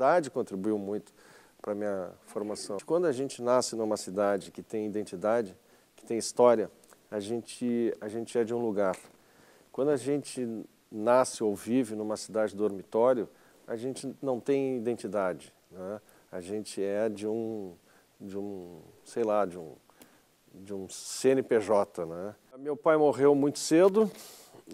cidade contribuiu muito para minha formação. Quando a gente nasce numa cidade que tem identidade, que tem história, a gente a gente é de um lugar. Quando a gente nasce ou vive numa cidade dormitório, a gente não tem identidade, né? A gente é de um de um, sei lá, de um de um CNPJ, né? Meu pai morreu muito cedo,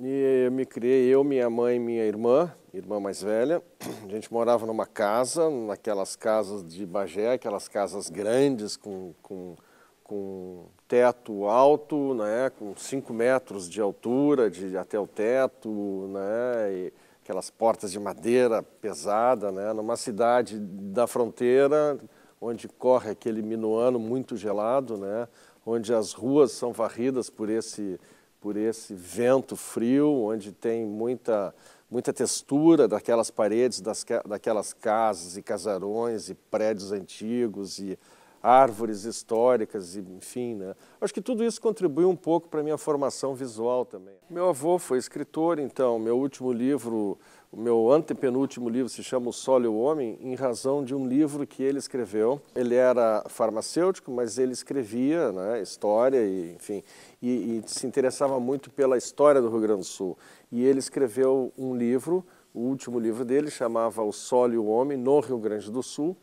e eu me criei, eu, minha mãe e minha irmã, irmã mais velha. A gente morava numa casa, naquelas casas de Bagé, aquelas casas grandes com, com, com teto alto, né, com 5 metros de altura de, até o teto, né, e aquelas portas de madeira pesada, né, numa cidade da fronteira, onde corre aquele minuano muito gelado, né, onde as ruas são varridas por esse por esse vento frio, onde tem muita, muita textura daquelas paredes, das, daquelas casas e casarões e prédios antigos e árvores históricas, e, enfim. Né? Acho que tudo isso contribuiu um pouco para a minha formação visual também. Meu avô foi escritor, então, meu último livro o meu antepenúltimo livro se chama O Sol e o Homem, em razão de um livro que ele escreveu. Ele era farmacêutico, mas ele escrevia né, história, e, enfim, e, e se interessava muito pela história do Rio Grande do Sul. E ele escreveu um livro, o último livro dele, chamava O Sol e o Homem, no Rio Grande do Sul,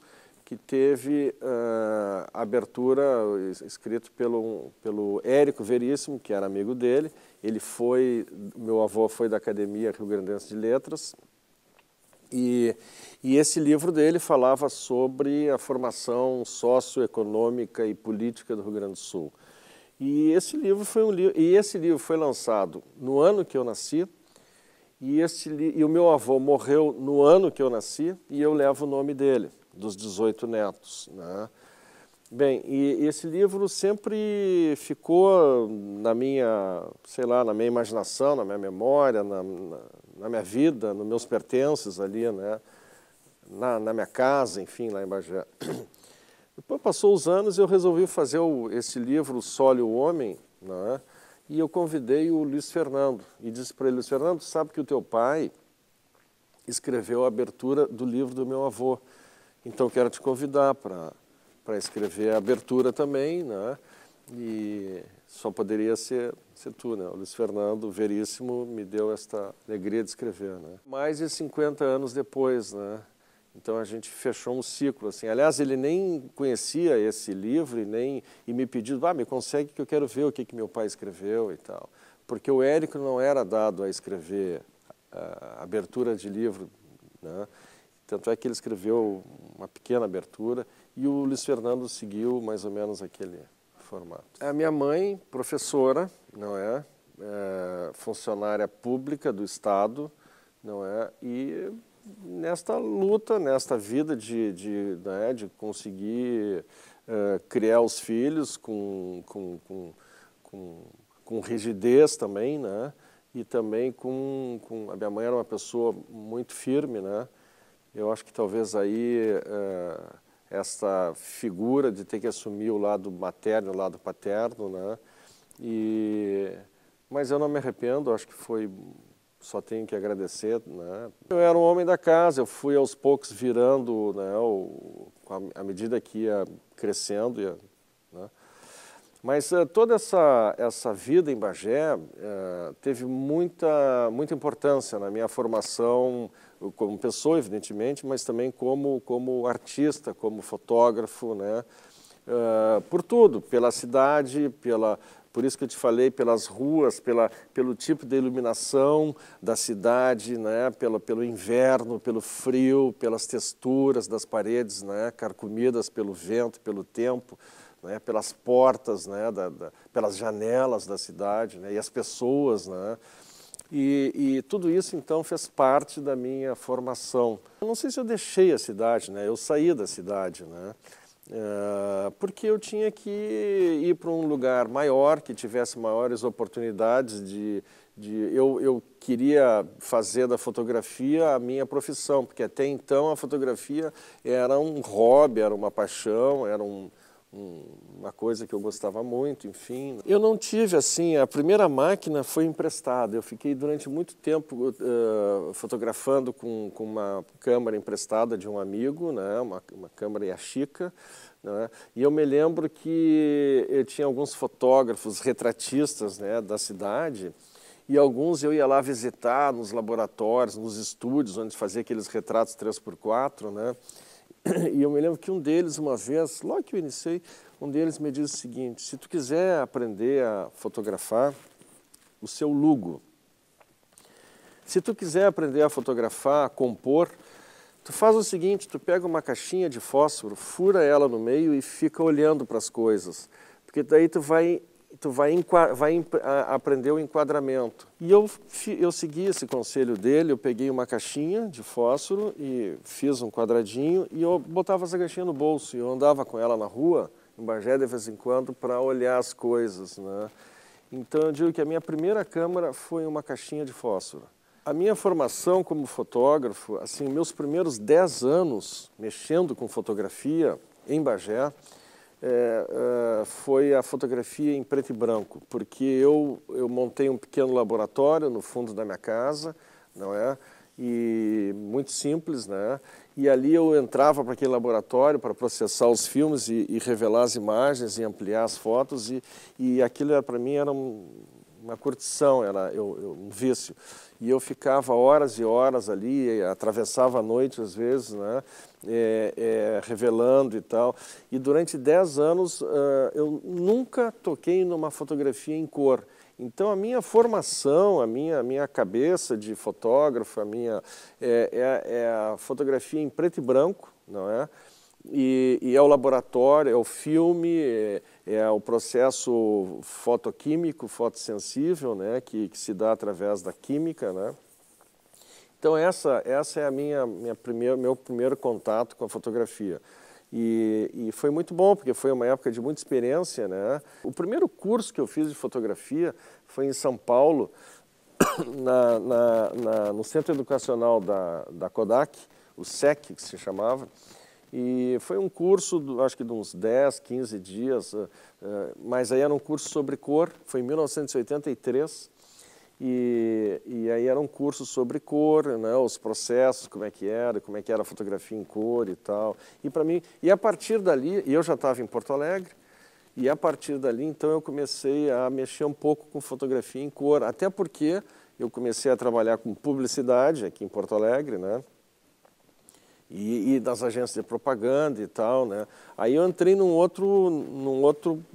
que teve uh, abertura escrito pelo, pelo Érico Veríssimo, que era amigo dele. Ele foi, meu avô foi da Academia Rio Grandense de Letras, e, e, esse livro dele falava sobre a formação socioeconômica e política do Rio Grande do Sul. E esse livro foi um li e esse livro foi lançado no ano que eu nasci. E, esse e o meu avô morreu no ano que eu nasci e eu levo o nome dele dos 18 netos. Né? Bem, e esse livro sempre ficou na minha, sei lá, na minha imaginação, na minha memória, na, na, na minha vida, nos meus pertences ali, né? na, na minha casa, enfim, lá em Bagé. Depois passou os anos e eu resolvi fazer o, esse livro, sólio o Homem, né? e eu convidei o Luiz Fernando e disse para ele, Luiz Fernando, sabe que o teu pai escreveu a abertura do livro do meu avô. Então quero te convidar para escrever a abertura também, né? E só poderia ser, ser tu, né? O Luiz Fernando Veríssimo me deu esta alegria de escrever, né? Mais de 50 anos depois, né? Então a gente fechou um ciclo, assim. Aliás, ele nem conhecia esse livro e nem e me pediu, ah, me consegue que eu quero ver o que, que meu pai escreveu e tal. Porque o Érico não era dado a escrever a ah, abertura de livro, né? Tanto é que ele escreveu uma pequena abertura e o Luiz Fernando seguiu mais ou menos aquele formato. É a minha mãe, professora, não é? é funcionária pública do Estado, não é? E nesta luta, nesta vida de, de, né, de conseguir é, criar os filhos com, com, com, com, com rigidez também, né? E também com, com... A minha mãe era uma pessoa muito firme, né? Eu acho que talvez aí eh, essa figura de ter que assumir o lado materno, o lado paterno, né? E mas eu não me arrependo, acho que foi só tenho que agradecer, né? Eu era um homem da casa, eu fui aos poucos virando, né, o, à medida que ia crescendo, ia, né? Mas uh, toda essa essa vida em Bagé uh, teve muita muita importância na minha formação como pessoa, evidentemente, mas também como, como artista, como fotógrafo, né? Uh, por tudo, pela cidade, pela, por isso que eu te falei, pelas ruas, pela, pelo tipo de iluminação da cidade, né? pelo, pelo inverno, pelo frio, pelas texturas das paredes, né? carcomidas pelo vento, pelo tempo. Né, pelas portas, né, da, da, pelas janelas da cidade, né, e as pessoas, né, e, e, tudo isso, então, fez parte da minha formação. Eu não sei se eu deixei a cidade, né? Eu saí da cidade, né? É, porque eu tinha que ir para um lugar maior, que tivesse maiores oportunidades de... de eu, eu queria fazer da fotografia a minha profissão, porque até então a fotografia era um hobby, era uma paixão, era um uma coisa que eu gostava muito, enfim. Eu não tive assim, a primeira máquina foi emprestada. Eu fiquei durante muito tempo uh, fotografando com, com uma câmera emprestada de um amigo, né, uma, uma câmera Yashica, né? e eu me lembro que eu tinha alguns fotógrafos retratistas né, da cidade e alguns eu ia lá visitar nos laboratórios, nos estúdios, onde fazia aqueles retratos 3x4, né? E eu me lembro que um deles, uma vez, logo que eu iniciei, um deles me disse o seguinte: se tu quiser aprender a fotografar o seu lugo, se tu quiser aprender a fotografar, a compor, tu faz o seguinte: tu pega uma caixinha de fósforo, fura ela no meio e fica olhando para as coisas, porque daí tu vai tu vai, vai aprender o enquadramento. E eu, eu segui esse conselho dele, eu peguei uma caixinha de fósforo e fiz um quadradinho e eu botava essa caixinha no bolso e eu andava com ela na rua, em Bagé de vez em quando, para olhar as coisas, né? Então eu digo que a minha primeira câmera foi uma caixinha de fósforo. A minha formação como fotógrafo, assim, meus primeiros 10 anos mexendo com fotografia em Bagé, é, é, foi a fotografia em preto e branco, porque eu, eu montei um pequeno laboratório no fundo da minha casa, não é? E muito simples, né? E ali eu entrava para aquele laboratório para processar os filmes e, e, revelar as imagens e ampliar as fotos e, e aquilo para mim era um, uma curtição, era eu, eu, um vício. E eu ficava horas e horas ali, atravessava a noite às vezes, né? É, é, revelando e tal. E durante 10 anos uh, eu nunca toquei numa fotografia em cor. Então a minha formação, a minha, a minha cabeça de fotógrafo, a minha é, é, é a fotografia em preto e branco, não é? E, e, é o laboratório, é o filme, é, é o processo fotoquímico, fotossensível, né, que, que, se dá através da química, né. Então essa essa é a minha minha primeira meu primeiro contato com a fotografia. E, e, foi muito bom, porque foi uma época de muita experiência. Né? O primeiro curso que eu fiz de fotografia foi em São Paulo, na, na, na, no Centro Educacional da, da Kodak, o SEC, que se chamava. E foi um curso, acho que de uns 10, 15 dias, eh, eh, mas aí era um curso sobre cor, foi em 1983. E, e aí era um curso sobre cor, né, os processos, como é que era, como é que era a fotografia em cor e tal. E para mim, e a partir dali, eu já estava em Porto Alegre, e a partir dali, então, eu comecei a mexer um pouco com fotografia em cor, até porque eu comecei a trabalhar com publicidade aqui em Porto Alegre, né? e, e, das agências de propaganda e tal, né? Aí eu entrei num outro, num outro,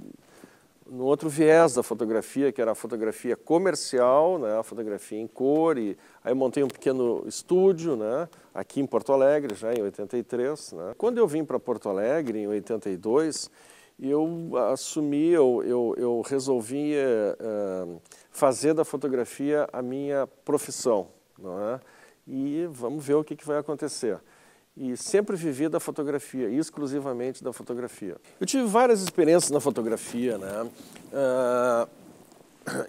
num outro viés da fotografia, que era a fotografia comercial, né? A fotografia em cor e aí montei um pequeno estúdio, né? Aqui em Porto Alegre, já em 83, né? Quando eu vim para Porto Alegre em 82, eu assumi, eu, eu, eu resolvi uh, fazer da fotografia a minha profissão, não é? E vamos ver o que, que vai acontecer e sempre vivi da fotografia, exclusivamente da fotografia. Eu tive várias experiências na fotografia, né? Uh,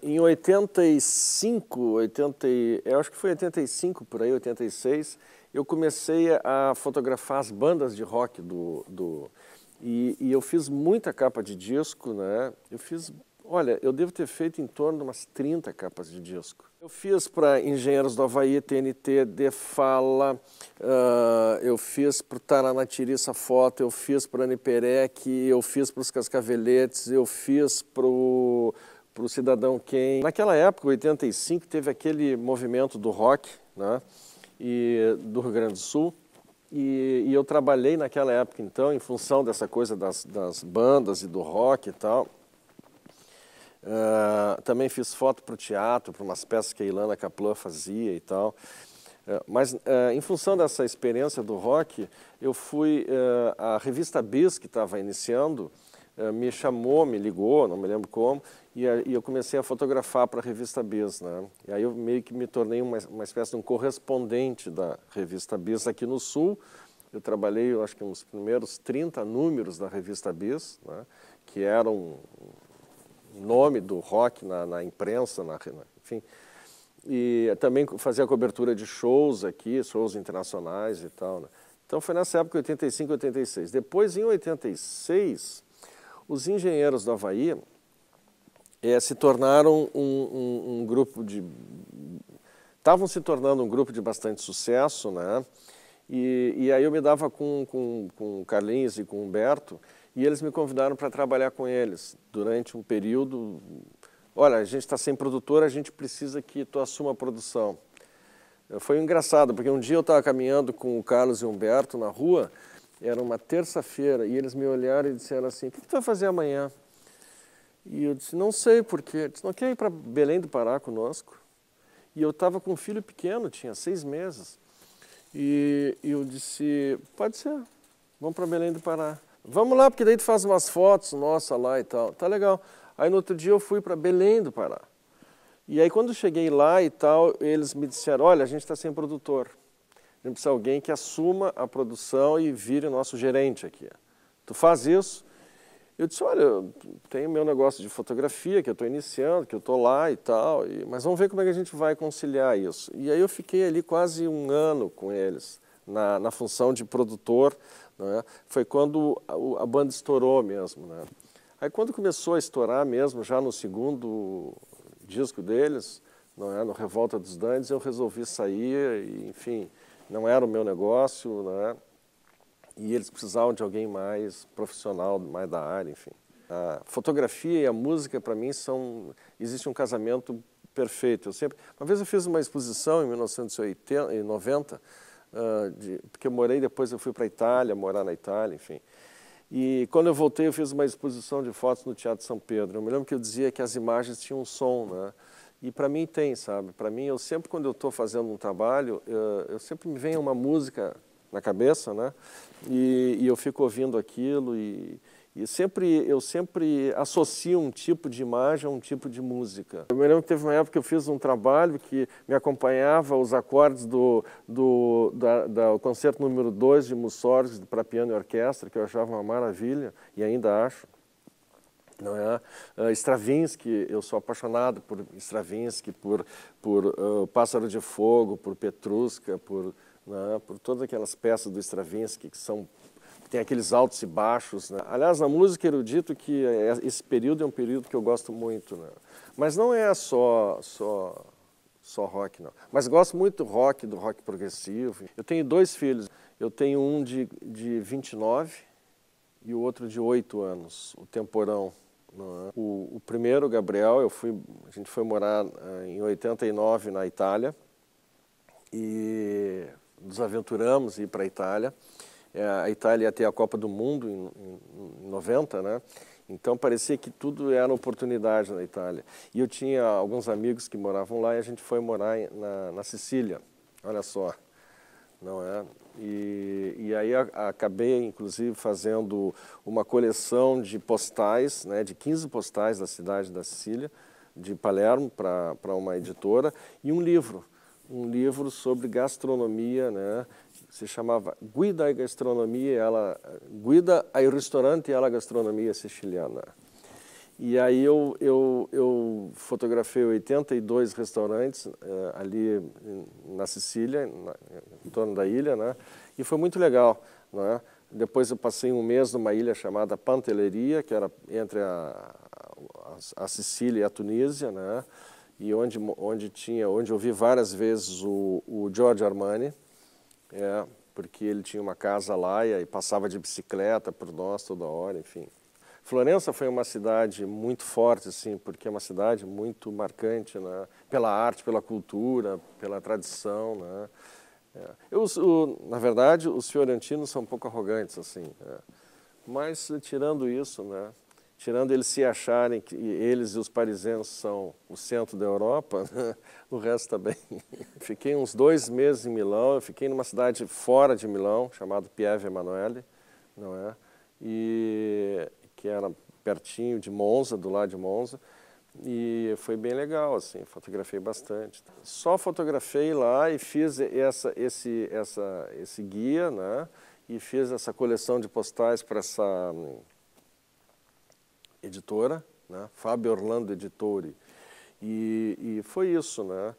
em 85, 80, eu acho que foi 85 por aí, 86, eu comecei a fotografar as bandas de rock do, do e, e eu fiz muita capa de disco, né? Eu fiz Olha, eu devo ter feito em torno de umas 30 capas de disco. Eu fiz para Engenheiros do Havaí, TNT, Defala. Fala, uh, eu fiz para o Taranatiriça Foto, eu fiz para Aniperec, eu fiz para os Cascaveletes, eu fiz para o para o Cidadão Quem. Naquela época, 85, teve aquele movimento do rock né, e, do Rio Grande do Sul. E, e eu trabalhei naquela época, então, em função dessa coisa das, das bandas e do rock e tal. Uh, também fiz foto para o teatro, para umas peças que a Ilana Kaplan fazia e tal. Ah, mas, ah, em função dessa experiência do rock, eu fui... a revista Bis, que estava iniciando, me chamou, me ligou, não me lembro como, e, eu comecei a fotografar para a revista Bis. Né? E aí eu meio que me tornei uma, uma espécie de um correspondente da revista Bis aqui no Sul, eu trabalhei, eu acho que uns primeiros 30 números da revista Bis, né, que eram nome do rock na, na imprensa, na, enfim. E também fazia cobertura de shows aqui, shows internacionais e tal. Né? Então foi nessa época, 85, 86. Depois, em 86, os engenheiros do Havaí é, se tornaram um, um, um grupo de... Estavam se tornando um grupo de bastante sucesso, né? E, e aí eu me dava com, com, com o Carlinhos e com o Humberto, e eles me convidaram para trabalhar com eles durante um período. Olha, a gente está sem produtor, a gente precisa que tu assuma a produção. Foi engraçado, porque um dia eu estava caminhando com o Carlos e o Humberto na rua, era uma terça-feira, e eles me olharam e disseram assim, o que, tu vai fazer amanhã? E eu disse, não sei por quê. Disse, não quer ir para Belém do Pará conosco? E eu estava com um filho pequeno, tinha seis meses. E eu disse, pode ser, vamos para Belém do Pará. Vamos lá, porque daí tu faz umas fotos nossa lá e tal. Tá legal. Aí no outro dia eu fui para Belém do Pará. E aí quando cheguei lá e tal, eles me disseram, olha, a gente está sem produtor. A gente precisa de alguém que assuma a produção e vire o nosso gerente aqui. Tu faz isso? Eu disse, olha, eu tenho meu negócio de fotografia que eu estou iniciando, que eu estou lá e tal, e, mas vamos ver como é que a gente vai conciliar isso. E aí eu fiquei ali quase um ano com eles na, na função de produtor, né? foi quando a, a, banda estourou mesmo. Né? Aí quando começou a estourar mesmo, já no segundo disco deles, não é, no Revolta dos Dantes, eu resolvi sair, e, enfim, não era o meu negócio, né? e eles precisavam de alguém mais profissional, mais da área, enfim. A fotografia e a música, para mim, são existe um casamento perfeito. Eu sempre, uma vez eu fiz uma exposição em 1990 ah, de, porque eu morei depois eu fui para a Itália, morar na Itália, enfim. E quando eu voltei, eu fiz uma exposição de fotos no Teatro São Pedro. Eu me lembro que eu dizia que as imagens tinham um som, né? E para mim tem, sabe? Para mim, eu sempre, quando eu estou fazendo um trabalho, eu, eu, sempre me vem uma música na cabeça, né? E, e eu fico ouvindo aquilo e, e sempre, eu sempre associo um tipo de imagem a um tipo de música. Eu me lembro que teve uma época que eu fiz um trabalho que me acompanhava os acordes do, do, da, da, concerto número 2 de Mussorgsky para piano e orquestra, que eu achava uma maravilha, e ainda acho. Não é? Uh, Stravinsky, eu sou apaixonado por Stravinsky, por, por uh, Pássaro de Fogo, por Petrusca, por, é? por todas aquelas peças do Stravinsky que são tem aqueles altos e baixos. Né? Aliás, na música erudito que é, esse período é um período que eu gosto muito. Né? Mas não é só, só, só rock, não. Mas gosto muito do rock, do rock progressivo. Eu tenho dois filhos. Eu tenho um de, de 29 e o outro de 8 anos, o Temporão. É? O, o, primeiro, Gabriel, eu fui, a gente foi morar eh, em 89 na Itália e nos aventuramos ir para a Itália. É, a Itália ia ter a Copa do Mundo em, em 90, né? Então parecia que tudo era oportunidade na Itália. E eu tinha alguns amigos que moravam lá e a gente foi morar na, na Sicília. Olha só, não é? E, e aí acabei, inclusive, fazendo uma coleção de postais, né, de 15 postais da cidade da Sicília, de Palermo, para uma editora, e um livro, um livro sobre gastronomia, né, se chamava Guida a Gastronomia, ela Guida a Restaurante e a Gastronomia Siciliana. E aí eu, eu, eu fotografei 82 restaurantes uh, ali na Sicília, na, em torno da ilha, né? E foi muito legal, né? Depois eu passei um mês numa ilha chamada Pantelleria, que era entre a, a, a Sicília e a Tunísia, né? E onde, onde, tinha, onde eu vi várias vezes o, o Giorgio Armani, é, porque ele tinha uma casa lá e passava de bicicleta por nós toda hora, enfim. Florença foi uma cidade muito forte, assim, porque é uma cidade muito marcante né? pela arte, pela cultura, pela tradição. Né? É. Eu, o, na verdade, os fiorentinos são um pouco arrogantes, assim. Né? Mas, tirando isso, né? tirando eles se acharem que eles e os parisenses são o centro da Europa, né, o resto também. Tá fiquei uns dois meses em Milão, eu fiquei numa cidade fora de Milão, chamada Pieve Emanuele, não é? E que era pertinho de Monza, do lado de Monza, e foi bem legal, assim, fotografei bastante. Só fotografei lá e fiz essa, esse, essa, esse guia, né? E fiz essa coleção de postais para essa hum, editora, né? Fábio Orlando Editore. E, e foi isso, né?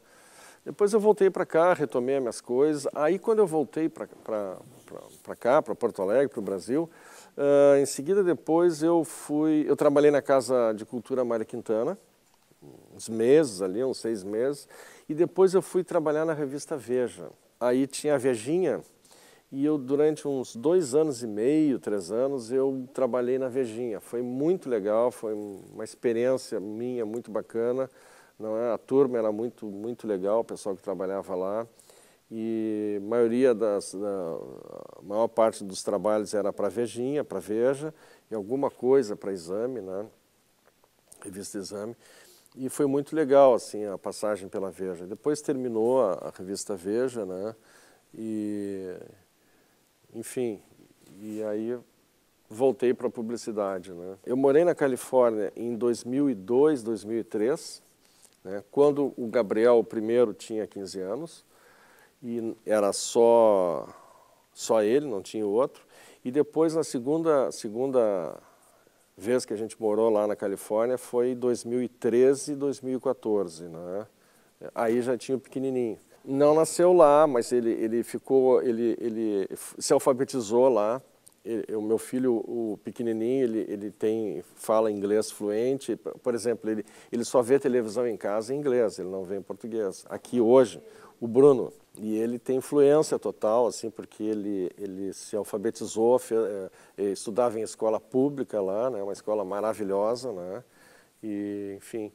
Depois eu voltei para cá, retomei minhas coisas. Aí quando eu voltei para cá, para Porto Alegre, para o Brasil, uh, em seguida depois eu fui, eu trabalhei na Casa de Cultura Mário Quintana, uns meses ali, uns seis meses, e depois eu fui trabalhar na revista Veja. Aí tinha a Vejinha, e eu, durante uns dois anos e meio, três anos, eu trabalhei na Vejinha. Foi muito legal, foi uma experiência minha muito bacana. Não é? A turma era muito, muito legal, o pessoal que trabalhava lá. E a maioria das, da, a maior parte dos trabalhos era para Vejinha, para Veja, e alguma coisa para Exame, né? Revista Exame. E foi muito legal, assim, a passagem pela Veja. Depois terminou a, a revista Veja, né? E enfim, e aí voltei para a publicidade. Né? Eu morei na Califórnia em 2002, 2003, né? quando o Gabriel primeiro tinha 15 anos e era só só ele, não tinha outro. E depois na segunda segunda vez que a gente morou lá na Califórnia foi 2013, 2014, né? Aí já tinha o pequenininho. Não nasceu lá, mas ele, ele ficou, ele, ele se alfabetizou lá. Ele, o meu filho, o pequenininho, ele, ele tem, fala inglês fluente. Por exemplo, ele, ele só vê televisão em casa em inglês, ele não vê em português. Aqui hoje, o Bruno, e ele tem influência total, assim, porque ele, ele se alfabetizou, eh, eh, estudava em escola pública lá, né, uma escola maravilhosa, né, e, enfim,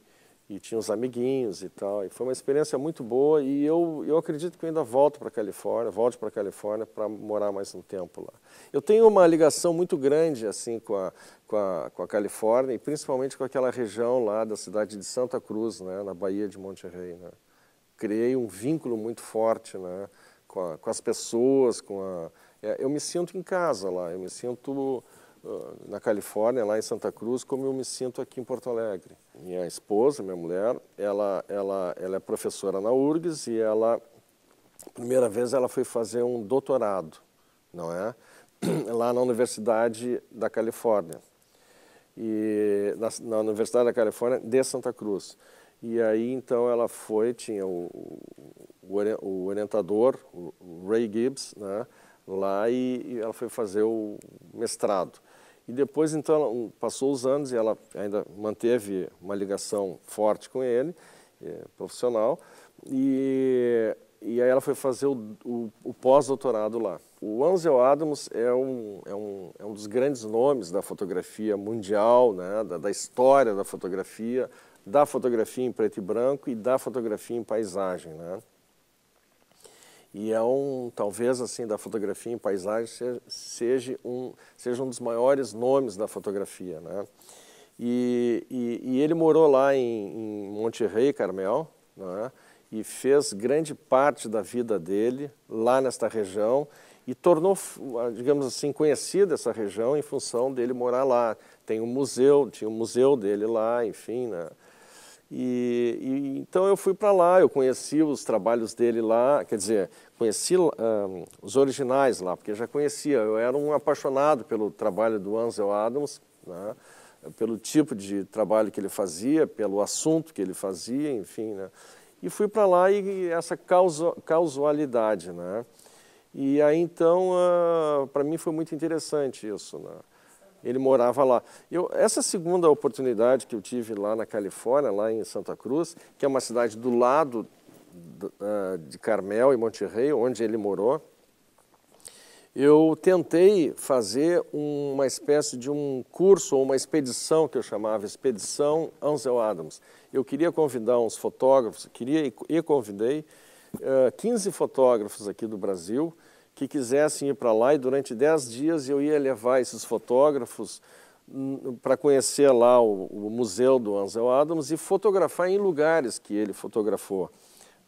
e tinha os amiguinhos e tal. E foi uma experiência muito boa e eu, eu acredito que eu ainda volto para a Califórnia, volto para a Califórnia para morar mais um tempo lá. Eu tenho uma ligação muito grande assim com a, com a, com a Califórnia e principalmente com aquela região lá da cidade de Santa Cruz, né, na Baía de Monterrey. Né. Criei um vínculo muito forte né, com, a, com as pessoas, com a... É, eu me sinto em casa lá, eu me sinto ah, na Califórnia, lá em Santa Cruz, como eu me sinto aqui em Porto Alegre. Minha esposa, minha mulher, ela, ela, ela é professora na URGS e ela, primeira vez, ela foi fazer um doutorado, não é? Lá na Universidade da Califórnia, e na, na Universidade da Califórnia de Santa Cruz. E aí, então, ela foi, tinha o, o orientador, o Ray Gibbs, né? lá e, e ela foi fazer o mestrado. E depois, então, passou os anos e ela ainda manteve uma ligação forte com ele, é, profissional, e, e aí ela foi fazer o, o, o pós-doutorado lá. O Ansel Adams é um, é, um, é um dos grandes nomes da fotografia mundial, né, da, da história da fotografia, da fotografia em preto e branco e da fotografia em paisagem. Né? E é um, talvez assim, da fotografia em paisagem seja um, seja um dos maiores nomes da fotografia, né? E, e, e ele morou lá em, em Monterrey, Carmel, né? e fez grande parte da vida dele lá nesta região e tornou, ah, digamos assim, conhecida essa região em função dele morar lá. Tem um museu, tinha um museu dele lá, enfim, né? E, e, então eu fui para lá, eu conheci os trabalhos dele lá, quer dizer, conheci um, os originais lá, porque já conhecia. Eu era um apaixonado pelo trabalho do Ansel Adams, né, pelo tipo de trabalho que ele fazia, pelo assunto que ele fazia, enfim, né, E fui para lá e, e essa causalidade, né, E aí então, uh, ah, para mim foi muito interessante isso, né ele morava lá. Eu, essa segunda oportunidade que eu tive lá na Califórnia, lá em Santa Cruz, que é uma cidade do lado ah, de Carmel e Monterrey, onde ele morou, eu tentei fazer uma espécie de um curso ou uma expedição que eu chamava Expedição Ansel Adams. Eu queria convidar uns fotógrafos, queria e convidei uh, ah, 15 fotógrafos aqui do Brasil que quisessem ir para lá e durante dez dias eu ia levar esses fotógrafos hum, para conhecer lá o, o, museu do Ansel Adams e fotografar em lugares que ele fotografou,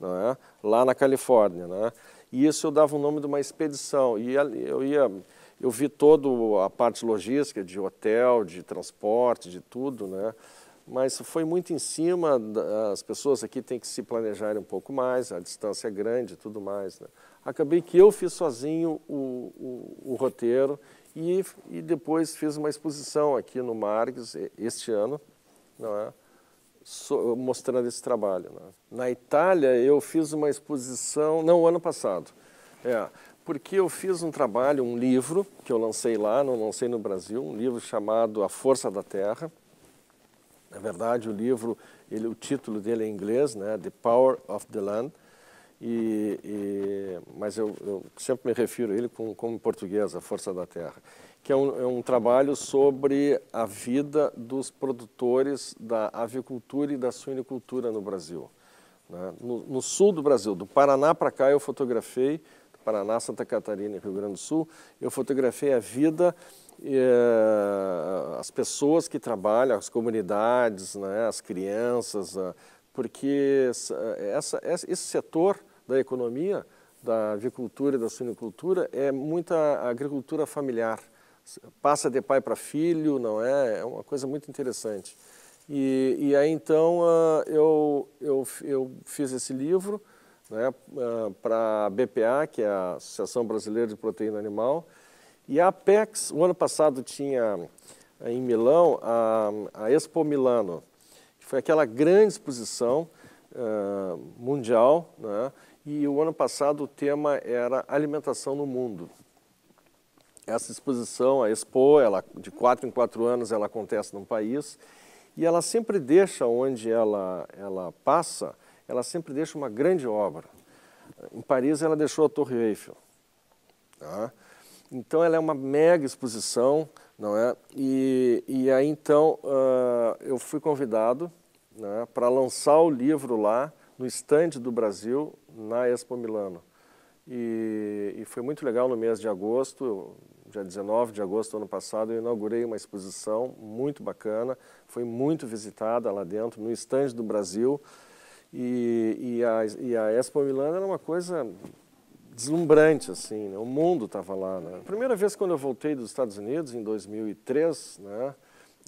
é? lá na Califórnia. Né? E isso eu dava o nome de uma expedição. E eu ia, eu vi toda a parte logística de hotel, de transporte, de tudo, né? mas foi muito em cima, as pessoas aqui têm que se planejar um pouco mais, a distância é grande e tudo mais. Né? acabei que eu fiz sozinho o, o, o roteiro e, e, depois fiz uma exposição aqui no Marques este ano, é? so, mostrando esse trabalho. É? Na Itália eu fiz uma exposição, não, o ano passado, é, porque eu fiz um trabalho, um livro que eu lancei lá, não lancei no Brasil, um livro chamado A Força da Terra. Na verdade, o livro, ele, o título dele é em inglês, né, The Power of the Land, e, e, mas eu, eu, sempre me refiro a ele como, como português, a Força da Terra, que é um, é um, trabalho sobre a vida dos produtores da avicultura e da suinicultura no Brasil. Né? No, no, sul do Brasil, do Paraná para cá eu fotografei, do Paraná, Santa Catarina e Rio Grande do Sul, eu fotografei a vida, eh, as pessoas que trabalham, as comunidades, né, as crianças, porque essa, eh, essa, esse setor da economia, da avicultura e da suinicultura é muita agricultura familiar. Passa de pai para filho, não é? É uma coisa muito interessante. E, e aí então ah, eu, eu, eu fiz esse livro né, ah, para a BPA, que é a Associação Brasileira de Proteína Animal, e a Apex, o ano passado tinha ah, em Milão a, a Expo Milano, que foi aquela grande exposição uh, mundial, né, e o ano passado o tema era alimentação no mundo. Essa exposição, a Expo, ela, de quatro em quatro anos ela acontece num país e ela sempre deixa onde ela, ela passa, ela sempre deixa uma grande obra. Em Paris ela deixou a Torre Eiffel. Tá? Então ela é uma mega exposição, não é? E, e aí então uh, eu fui convidado né, para lançar o livro lá no estande do Brasil na Expo Milano. E, e, foi muito legal no mês de agosto, dia 19 de agosto do ano passado, eu inaugurei uma exposição muito bacana, foi muito visitada lá dentro, no estande do Brasil. E, e, a, e a Expo Milano era uma coisa deslumbrante, assim, né? o mundo estava lá. Né? Primeira vez quando eu voltei dos Estados Unidos, em 2003, né?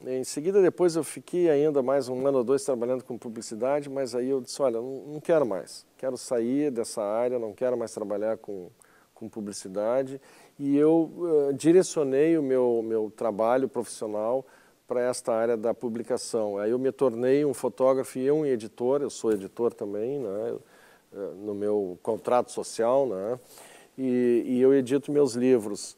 Em seguida, depois eu fiquei ainda mais um ano ou dois trabalhando com publicidade, mas aí eu disse, olha, não quero mais, quero sair dessa área, não quero mais trabalhar com, com publicidade. E eu uh, direcionei o meu, meu trabalho profissional para esta área da publicação. Aí eu me tornei um fotógrafo e um editor, eu sou editor também, né, eh, no meu contrato social, né, e, e eu edito meus livros.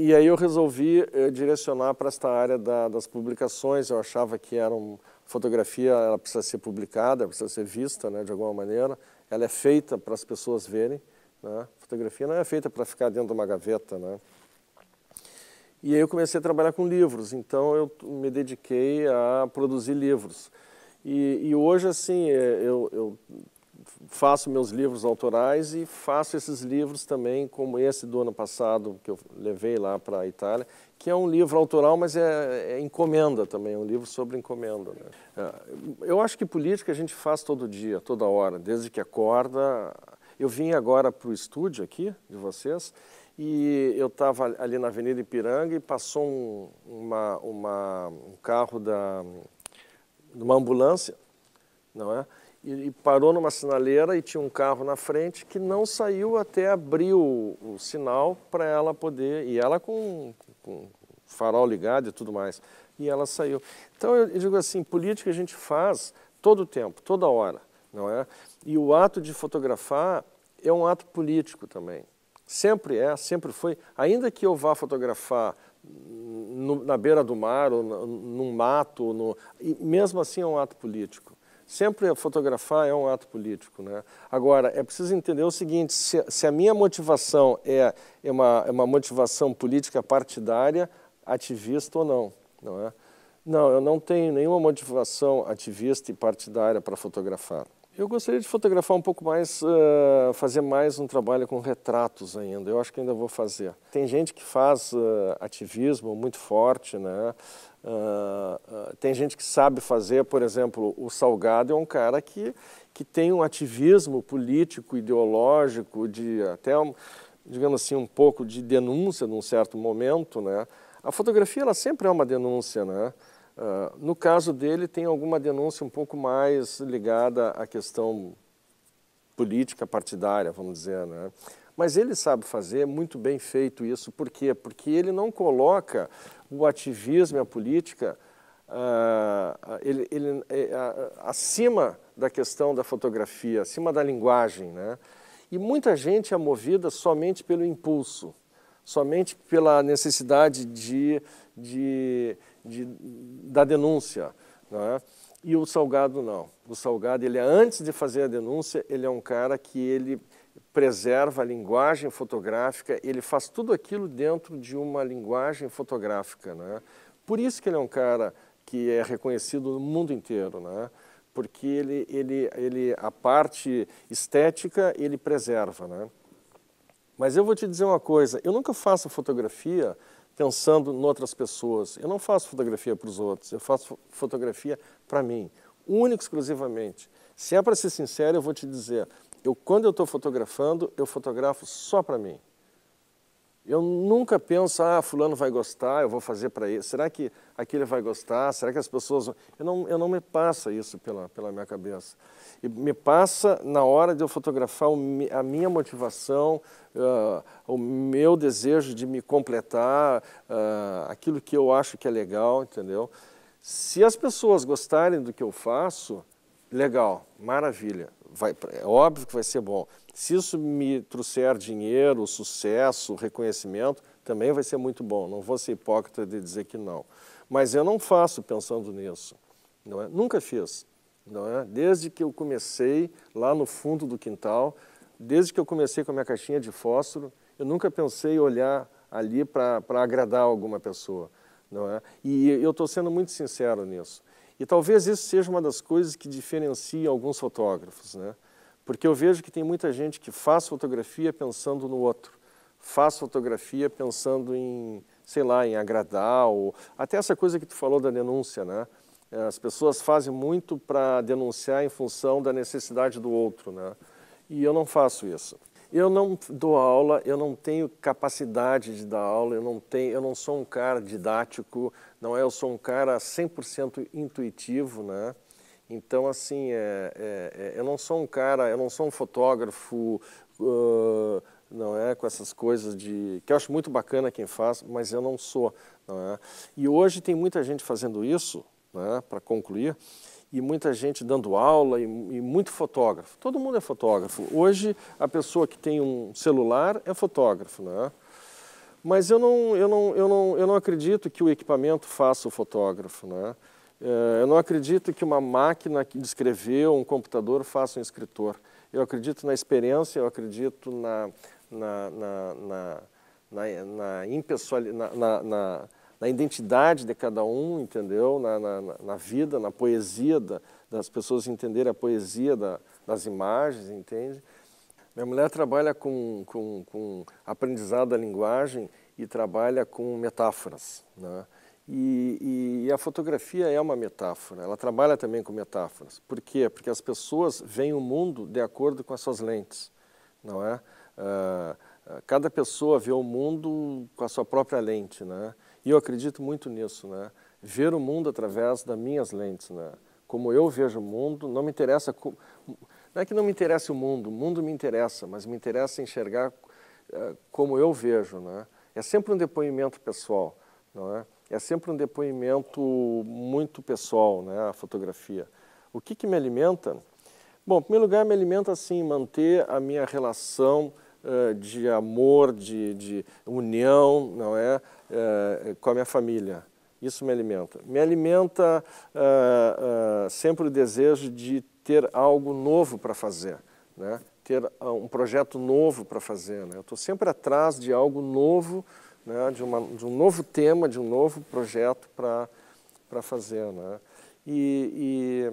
E aí eu resolvi eh, direcionar para esta área da, das publicações. Eu achava que era uma fotografia, ela precisa ser publicada, precisa ser vista, né, de alguma maneira. Ela é feita para as pessoas verem. Né? Fotografia não é feita para ficar dentro de uma gaveta, né? E aí eu comecei a trabalhar com livros. Então eu me dediquei a produzir livros. E, e hoje assim eh, eu, eu faço meus livros autorais e faço esses livros também, como esse do ano passado, que eu levei lá para a Itália, que é um livro autoral, mas é, é encomenda também, é um livro sobre encomenda. Né? É, eu acho que política a gente faz todo dia, toda hora, desde que acorda. Eu vim agora para o estúdio aqui de vocês e eu estava ali na Avenida Ipiranga e passou um, uma, uma, um carro da, de uma ambulância, não é? e, parou numa sinaleira e tinha um carro na frente que não saiu até abrir o, o sinal para ela poder. E ela com, com farol ligado e tudo mais. E ela saiu. Então eu, eu digo assim: política a gente faz todo o tempo, toda hora, não é? E o ato de fotografar é um ato político também. Sempre é, sempre foi. Ainda que eu vá fotografar no, na beira do mar, ou no, num mato, ou no, e mesmo assim é um ato político. Sempre fotografar é um ato político. Né? Agora, é preciso entender o seguinte: se, se a minha motivação é, é, uma, é uma motivação política partidária, ativista ou não, não é? Não, eu não tenho nenhuma motivação ativista e partidária para fotografar. Eu gostaria de fotografar um pouco mais, uh, fazer mais um trabalho com retratos ainda. Eu acho que ainda vou fazer. Tem gente que faz uh, ativismo muito forte, né? Uh, tem gente que sabe fazer, por exemplo, o Salgado é um cara que, que tem um ativismo político, ideológico, de até, digamos assim, um pouco de denúncia num certo momento, né? A fotografia, ela sempre é uma denúncia, né? Uh, no caso dele, tem alguma denúncia um pouco mais ligada à questão política partidária, vamos dizer, né? Mas ele sabe fazer muito bem feito isso. Por quê? Porque ele não coloca o ativismo e a política uh, ele, ele, uh, acima da questão da fotografia, acima da linguagem. Né? E muita gente é movida somente pelo impulso, somente pela necessidade de, de de, da denúncia. é? E o Salgado não. O Salgado, ele é, antes de fazer a denúncia, ele é um cara que ele preserva a linguagem fotográfica, ele faz tudo aquilo dentro de uma linguagem fotográfica. é? Por isso que ele é um cara que é reconhecido no mundo inteiro, é? porque ele, ele, ele, a parte estética ele preserva. é? Mas eu vou te dizer uma coisa, eu nunca faço fotografia pensando em outras pessoas. Eu não faço fotografia para os outros, eu faço fotografia para mim, único exclusivamente. Se é para ser sincero, eu vou te dizer, eu quando eu estou fotografando, eu fotografo só para mim. Eu nunca penso, ah, fulano vai gostar, eu vou fazer para ele. Será que aquele vai gostar? Será que as pessoas... Eu não, eu não me passa isso pela, pela minha cabeça. E me passa na hora de eu fotografar a minha motivação, uh, o meu desejo de me completar, uh, aquilo que eu acho que é legal, entendeu? Se as pessoas gostarem do que eu faço, Legal, maravilha. Vai, é óbvio que vai ser bom. Se isso me trouxer dinheiro, sucesso, reconhecimento, também vai ser muito bom. Não vou ser hipócrita de dizer que não. Mas eu não faço pensando nisso. Não é? Nunca fiz. Não é? Desde que eu comecei lá no fundo do quintal, desde que eu comecei com a minha caixinha de fósforo, eu nunca pensei em olhar ali para agradar alguma pessoa, não é? E eu estou sendo muito sincero nisso. E talvez isso seja uma das coisas que diferencia alguns fotógrafos, né? Porque eu vejo que tem muita gente que faz fotografia pensando no outro, faz fotografia pensando em, sei lá, em agradar, ou até essa coisa que tu falou da denúncia, né? É, as pessoas fazem muito para denunciar em função da necessidade do outro, né? E eu não faço isso. Eu não dou aula, eu não tenho capacidade de dar aula, eu não, tenho, eu não sou um cara didático, não é, eu sou um cara 100% intuitivo, né? Então, assim, é, é, é, eu não sou um cara, eu não sou um fotógrafo, uh, não é, com essas coisas de... que eu acho muito bacana quem faz, mas eu não sou, não é? E hoje tem muita gente fazendo isso, né, para concluir, e muita gente dando aula e, e, muito fotógrafo. Todo mundo é fotógrafo. Hoje, a pessoa que tem um celular é fotógrafo, né? Mas eu não, eu não, eu não, eu não acredito que o equipamento faça o fotógrafo, né? Eh, eu não acredito que uma máquina de escrever ou um computador faça um escritor. Eu acredito na experiência, eu acredito na, na, na, na, na, na, na, na na identidade de cada um, entendeu? Na, na, na vida, na poesia da, das pessoas entenderem a poesia da, das imagens, entende? Minha mulher trabalha com, com, com aprendizado da linguagem e trabalha com metáforas, né? E, e, e, a fotografia é uma metáfora, ela trabalha também com metáforas. Por quê? Porque as pessoas veem o mundo de acordo com as suas lentes, não é? Uh, cada pessoa vê o mundo com a sua própria lente, né? E eu acredito muito nisso, né? Ver o mundo através das minhas lentes, né? Como eu vejo o mundo, não me interessa... Como... Não é que não me interessa o mundo, o mundo me interessa, mas me interessa enxergar uh, como eu vejo, né? É sempre um depoimento pessoal, não é? É sempre um depoimento muito pessoal, né? A fotografia. O que, que me alimenta? Bom, em primeiro lugar, me alimenta, assim, manter a minha relação eh, de amor, de, de, união, não é? Eh, eh, com a minha família. Isso me alimenta. Me alimenta sempre o desejo de ter algo novo para fazer, né? ter ah, um projeto novo para fazer. Né? Eu estou sempre atrás de algo novo, né? de, uma, de um novo tema, de um novo projeto para fazer. Né? E,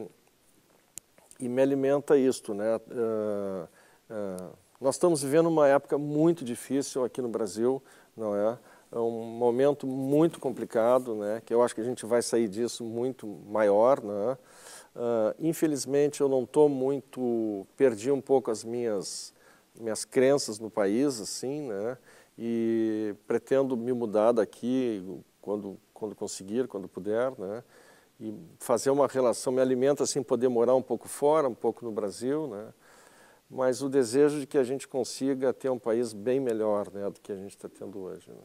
e, e, me alimenta isto. Né? Uh, uh, nós estamos vivendo uma época muito difícil aqui no Brasil, não é? É um momento muito complicado, né? Que eu acho que a gente vai sair disso muito maior, né? Uh, infelizmente eu não estou muito, perdi um pouco as minhas minhas crenças no país, assim, né? E pretendo me mudar daqui quando quando conseguir, quando puder, né? E fazer uma relação me alimenta assim poder morar um pouco fora, um pouco no Brasil, né? mas o desejo de que a gente consiga ter um país bem melhor né, do que a gente está tendo hoje. Né?